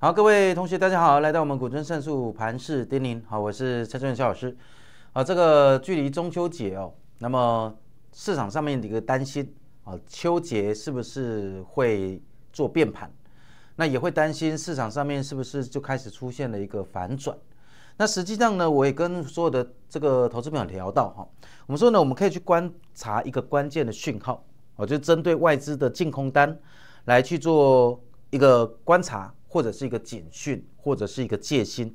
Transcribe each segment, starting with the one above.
好，各位同学，大家好，来到我们古筝胜诉盘市丁宁，好，我是蔡俊肖老师。啊，这个距离中秋节哦，那么市场上面的一个担心啊，秋节是不是会做变盘？那也会担心市场上面是不是就开始出现了一个反转？那实际上呢，我也跟所有的这个投资朋友聊到哈，我们说呢，我们可以去观察一个关键的讯号，我就针对外资的净空单来去做一个观察。或者是一个警讯，或者是一个戒心。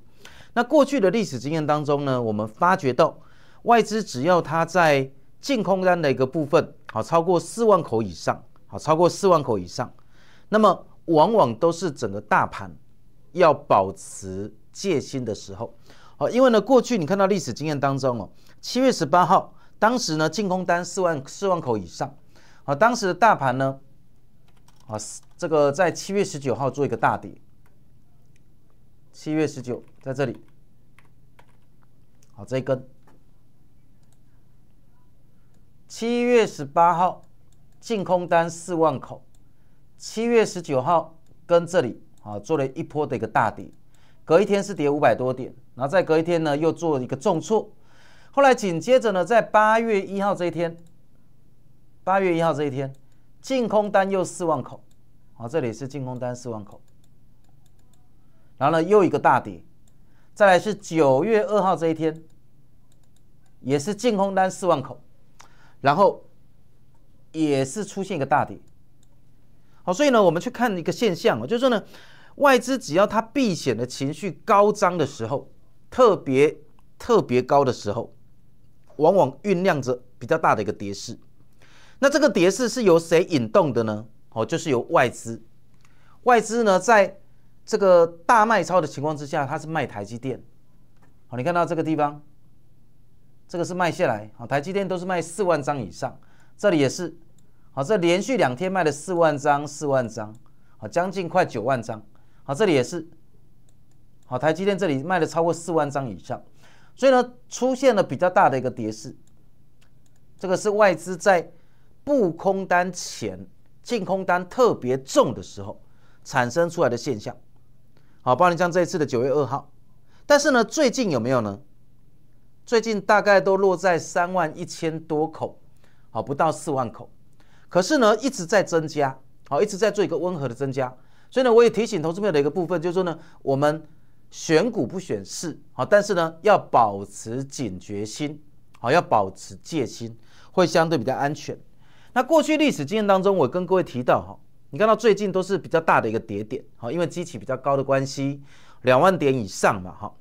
那过去的历史经验当中呢，我们发觉到外资只要它在净空单的一个部分，好超过四万口以上，好超过四万口以上，那么往往都是整个大盘要保持戒心的时候。好，因为呢，过去你看到历史经验当中哦，七月十八号，当时呢净空单四万四万口以上，好，当时的大盘呢。啊，这个在七月十九号做一个大底，七月十九在这里，好这一根，七月十八号净空单四万口，七月十九号跟这里啊做了一波的一个大底，隔一天是跌五百多点，然后再隔一天呢又做一个重挫，后来紧接着呢在八月一号这一天，八月一号这一天。净空单又四万口，好，这里是净空单四万口，然后呢又一个大跌，再来是九月二号这一天，也是净空单四万口，然后也是出现一个大跌，好，所以呢我们去看一个现象啊，就是说呢外资只要它避险的情绪高涨的时候，特别特别高的时候，往往酝酿着比较大的一个跌势。那这个跌势是由谁引动的呢？哦，就是由外资。外资呢，在这个大卖超的情况之下，它是卖台积电。好，你看到这个地方，这个是卖下来。好，台积电都是卖四万张以上，这里也是。好，这连续两天卖了四万张，四万张。好，将近快九万张。好，这里也是。好，台积电这里卖了超过四万张以上，所以呢，出现了比较大的一个跌势。这个是外资在。布空单浅，净空单特别重的时候产生出来的现象。好，包括像这一次的九月二号，但是呢，最近有没有呢？最近大概都落在三万一千多口，好，不到四万口。可是呢，一直在增加，好，一直在做一个温和的增加。所以呢，我也提醒投资朋友的一个部分，就是说呢，我们选股不选市，好，但是呢，要保持警觉心，好，要保持戒心，会相对比较安全。那过去历史经验当中，我跟各位提到哈，你看到最近都是比较大的一个跌点，好，因为机起比较高的关系，两万点以上嘛，哈。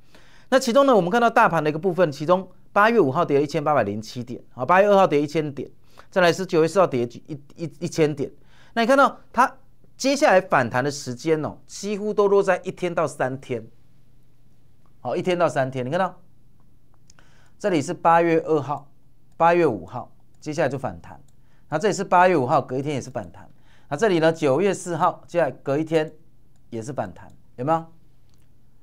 那其中呢，我们看到大盘的一个部分，其中八月五号跌了一千八百零七点，啊，八月二号跌一千点，再来是九月四号跌一一一千点，那你看到它接下来反弹的时间哦，几乎都落在一天到三天，好，一天到三天，你看到这里是八月二号，八月五号，接下来就反弹。那这里是八月五号，隔一天也是反弹。那这里呢，九月四号，下来隔一天也是反弹，有没有？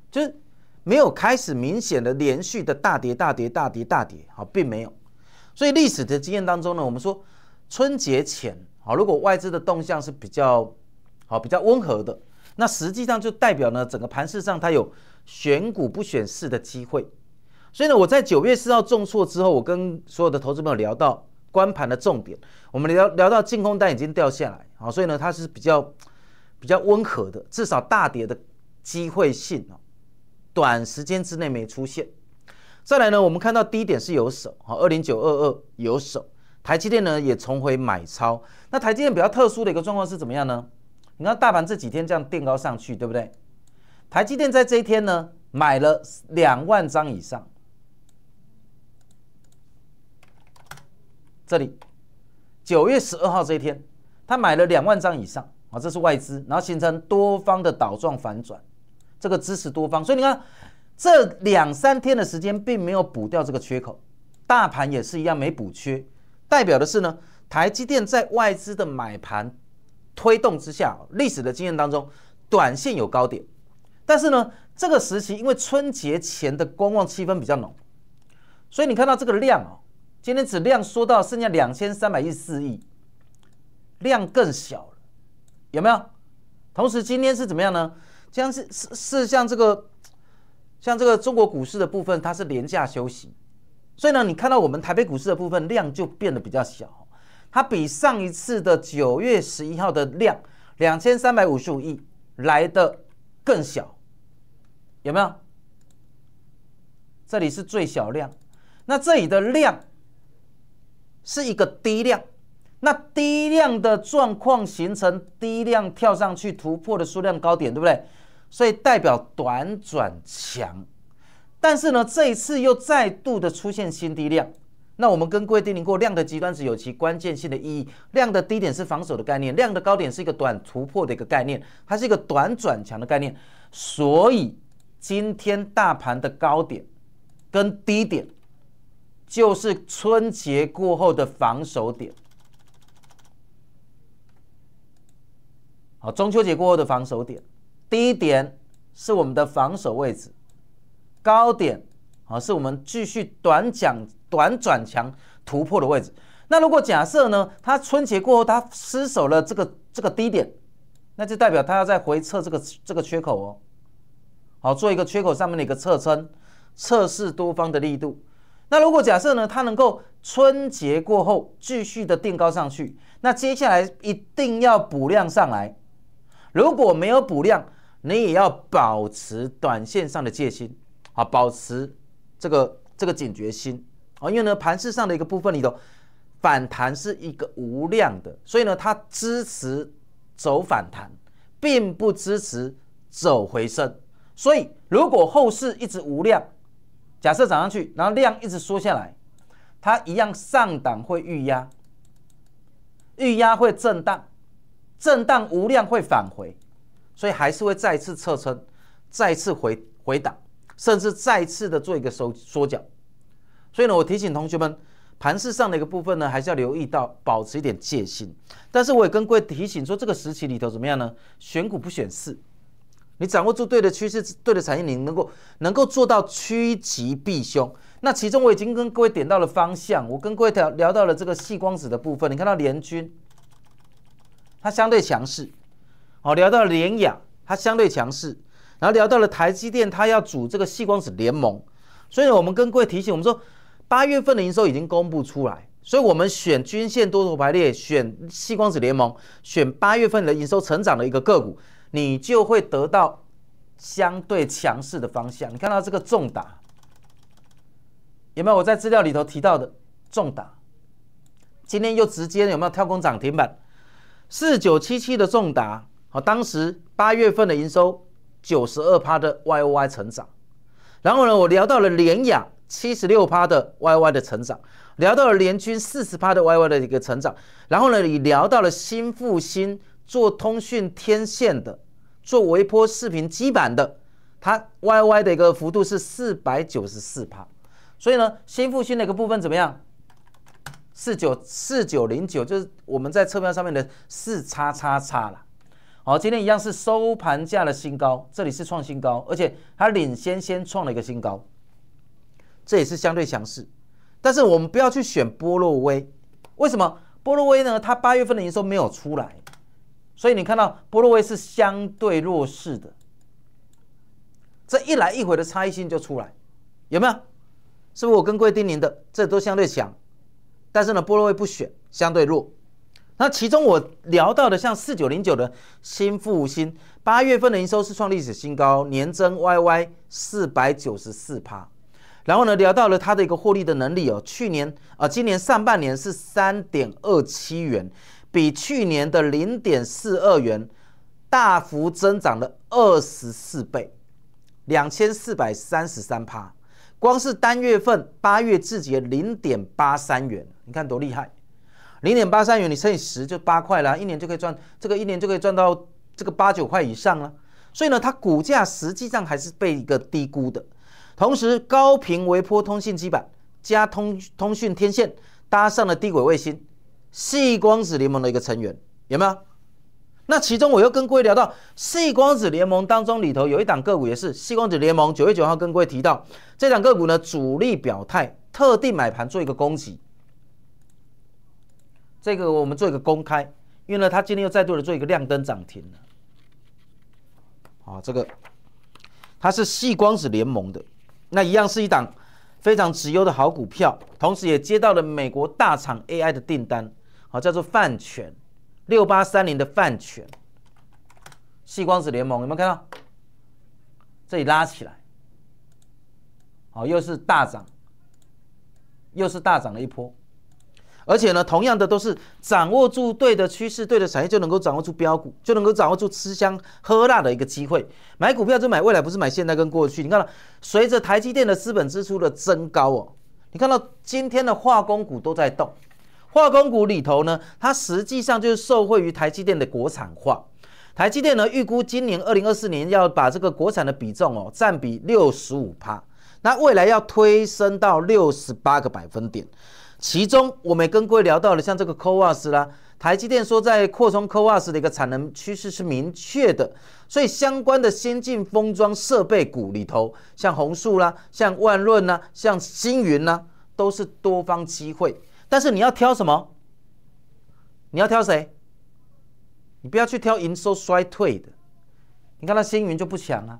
就是没有开始明显的连续的大跌、大跌、大跌、大跌。好，并没有。所以历史的经验当中呢，我们说春节前，好，如果外资的动向是比较好、比较温和的，那实际上就代表呢，整个盘市上它有选股不选市的机会。所以呢，我在九月四号重挫之后，我跟所有的投资朋友聊到。光盘的重点，我们聊聊到进攻单已经掉下来，好，所以呢它是比较比较温和的，至少大跌的机会性，短时间之内没出现。再来呢，我们看到低点是有手，好，二零九二二有手，台积电呢也重回买超。那台积电比较特殊的一个状况是怎么样呢？你看大盘这几天这样垫高上去，对不对？台积电在这一天呢买了两万张以上。这里九月十二号这一天，他买了两万张以上啊，这是外资，然后形成多方的倒状反转，这个支持多方。所以你看，这两三天的时间并没有补掉这个缺口，大盘也是一样没补缺，代表的是呢，台积电在外资的买盘推动之下，历史的经验当中，短线有高点，但是呢，这个时期因为春节前的观望气氛比较浓，所以你看到这个量啊。今天只量缩到剩下两千三百一十四亿，量更小了，有没有？同时今天是怎么样呢？像是是是像这个，像这个中国股市的部分，它是廉价休息，所以呢，你看到我们台北股市的部分量就变得比较小，它比上一次的九月十一号的量两千三百五十五亿来的更小，有没有？这里是最小量，那这里的量。是一个低量，那低量的状况形成低量跳上去突破的数量高点，对不对？所以代表短转强，但是呢，这一次又再度的出现新低量，那我们跟各位定咛过量的极端值有其关键性的意义。量的低点是防守的概念，量的高点是一个短突破的一个概念，它是一个短转强的概念。所以今天大盘的高点跟低点。就是春节过后的防守点，好，中秋节过后的防守点，低点是我们的防守位置，高点啊是我们继续短讲短转强突破的位置。那如果假设呢，它春节过后它失守了这个这个低点，那就代表它要在回测这个这个缺口哦，好做一个缺口上面的一个侧撑，测试多方的力度。那如果假设呢，它能够春节过后继续的垫高上去，那接下来一定要补量上来。如果没有补量，你也要保持短线上的戒心啊，保持这个这个警觉心啊，因为呢，盘势上的一个部分里头，反弹是一个无量的，所以呢，它支持走反弹，并不支持走回升。所以如果后市一直无量，假设涨上去，然后量一直缩下来，它一样上档会预压，预压会震荡，震荡无量会返回，所以还是会再次撤撑，再次回回档，甚至再次的做一个收缩脚。所以呢，我提醒同学们，盘势上的一个部分呢，还是要留意到，保持一点戒心。但是我也跟各位提醒说，这个时期里头怎么样呢？选股不选市。你掌握住对的趋势，对的产业，你能够能够做到趋吉避凶。那其中我已经跟各位点到了方向，我跟各位聊聊到了这个细光子的部分。你看到联军，它相对强势，哦，聊到联雅，它相对强势，然后聊到了台积电，它要组这个细光子联盟。所以我们跟各位提醒，我们说八月份的营收已经公布出来，所以我们选均线多头排列，选细光子联盟，选八月份的营收成长的一个个股。你就会得到相对强势的方向。你看到这个重打有没有？我在资料里头提到的重打，今天又直接有没有跳空涨停板？四九七七的重达，好，当时八月份的营收九十二趴的 YY 成长。然后呢，我聊到了联雅七十六趴的 YY 的成长，聊到了联军四十趴的 YY 的一个成长。然后呢，你聊到了新复兴。做通讯天线的，做微波视频基板的，它 YY 的一个幅度是四百九十四帕，所以呢，新复兴的一个部分怎么样？四九四九零九就是我们在车标上面的四叉叉叉了。好，今天一样是收盘价的新高，这里是创新高，而且它领先先创了一个新高，这也是相对强势。但是我们不要去选波洛威，为什么？波洛威呢？它八月份的营收没有出来。所以你看到波洛威是相对弱势的，这一来一回的差异性就出来，有没有？是不是我跟贵丁宁的这都相对强，但是呢波洛威不选，相对弱。那其中我聊到的像四九零九的新复新，八月份的营收是创历史新高，年增 Y Y 四百九十四趴。然后呢聊到了它的一个获利的能力哦，去年啊今年上半年是三点二七元。比去年的零点四二元大幅增长了二十四倍，两千四百三十三趴。光是单月份八月至结零点八三元，你看多厉害！零点八三元你乘以十就八块了，一年就可以赚这个一年就可以赚到这个八九块以上了。所以呢，它股价实际上还是被一个低估的。同时，高频微波通信基板加通通讯天线搭上了低轨卫星。细光子联盟的一个成员有没有？那其中我又跟各位聊到细光子联盟当中里头有一档个股也是细光子联盟。九月九号跟各位提到这档个股呢，主力表态特地买盘做一个攻击，这个我们做一个公开，因为呢它今天又再度的做一个亮灯涨停了。这个它是细光子联盟的，那一样是一档非常直优的好股票，同时也接到了美国大厂 AI 的订单。好，叫做泛全，六八三零的泛全，细光子联盟有没有看到？这里拉起来，好，又是大涨，又是大涨了一波，而且呢，同样的都是掌握住对的趋势，对的产业，就能够掌握住标股，就能够掌握住吃香喝辣的一个机会。买股票就买未来，不是买现在跟过去。你看到随着台积电的资本支出的增高哦，你看到今天的化工股都在动。化工股里头呢，它实际上就是受惠于台积电的国产化。台积电呢，预估今年二零二四年要把这个国产的比重哦，占比六十五趴，那未来要推升到六十八个百分点。其中，我们跟各位聊到了像这个 CoOS 啦，台积电说在扩充 CoOS 的一个产能趋势是明确的，所以相关的先进封装设备股里头，像红树啦，像万润呐，像星云呐，都是多方机会。但是你要挑什么？你要挑谁？你不要去挑营收衰退的，你看它星云就不强啊，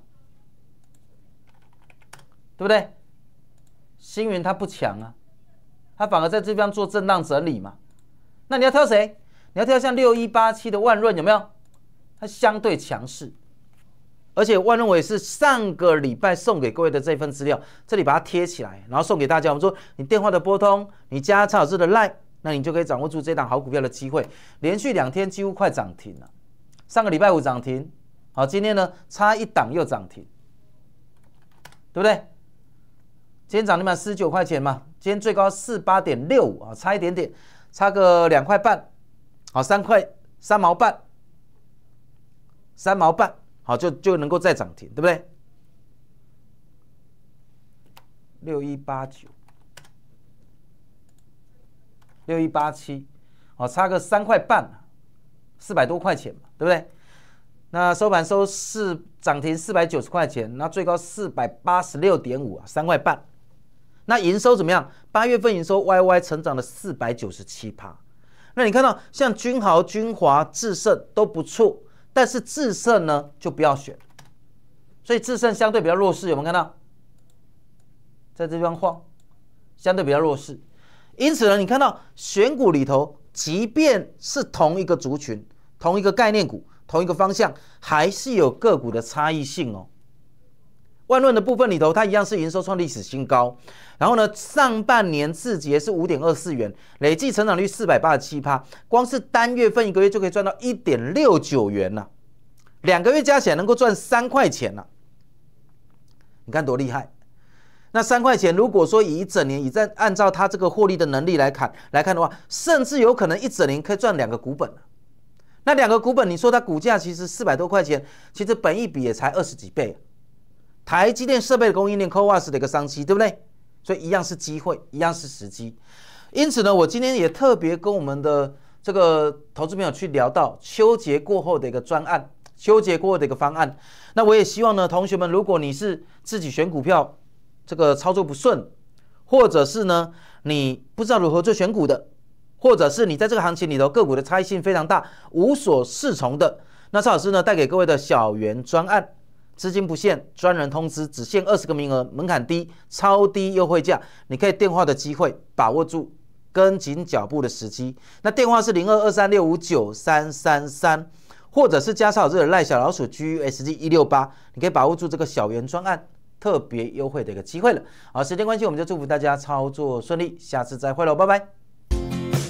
对不对？星云它不强啊，它反而在这边做震荡整理嘛。那你要挑谁？你要挑像六一八七的万润有没有？它相对强势。而且万润伟是上个礼拜送给各位的这份资料，这里把它贴起来，然后送给大家。我们说，你电话的拨通，你加蔡老师的 Line，那你就可以掌握住这档好股票的机会。连续两天几乎快涨停了，上个礼拜五涨停，好，今天呢差一档又涨停，对不对？今天涨停板十九块钱嘛，今天最高四八点六五啊，差一点点，差个两块半，好，三块三毛半，三毛半。好，就就能够再涨停，对不对？六一八九，六一八七，哦，差个三块半，四百多块钱嘛，对不对？那收盘收四涨停四百九十块钱，那最高四百八十六点五啊，三块半。那营收怎么样？八月份营收 Y Y 成长了四百九十七趴。那你看到像君豪、君华、智胜都不错。但是自胜呢，就不要选，所以自胜相对比较弱势，有没有看到？在这地方晃，相对比较弱势。因此呢，你看到选股里头，即便是同一个族群、同一个概念股、同一个方向，还是有个股的差异性哦。万润的部分里头，它一样是营收创历史新高。然后呢，上半年字节是五点二四元，累计成长率四百八十七趴，光是单月份一个月就可以赚到一点六九元了，两个月加起来能够赚三块钱了。你看多厉害！那三块钱，如果说以一整年，以在按照它这个获利的能力来砍来看的话，甚至有可能一整年可以赚两个股本那两个股本，你说它股价其实四百多块钱，其实本一比也才二十几倍。台积电设备的供应链，科 a s 的一个商机，对不对？所以一样是机会，一样是时机。因此呢，我今天也特别跟我们的这个投资朋友去聊到秋节过后的一个专案，秋节过后的一个方案。那我也希望呢，同学们，如果你是自己选股票，这个操作不顺，或者是呢你不知道如何做选股的，或者是你在这个行情里头个股的差异性非常大，无所适从的，那邵老师呢带给各位的小圆专案。资金不限，专人通知，只限二十个名额，门槛低，超低优惠价，你可以电话的机会把握住，跟紧脚步的时机。那电话是零二二三六五九三三三，或者是加这友赖小老鼠 GSG 一六八，你可以把握住这个小圆专案特别优惠的一个机会了。好，时间关系，我们就祝福大家操作顺利，下次再会喽，拜拜。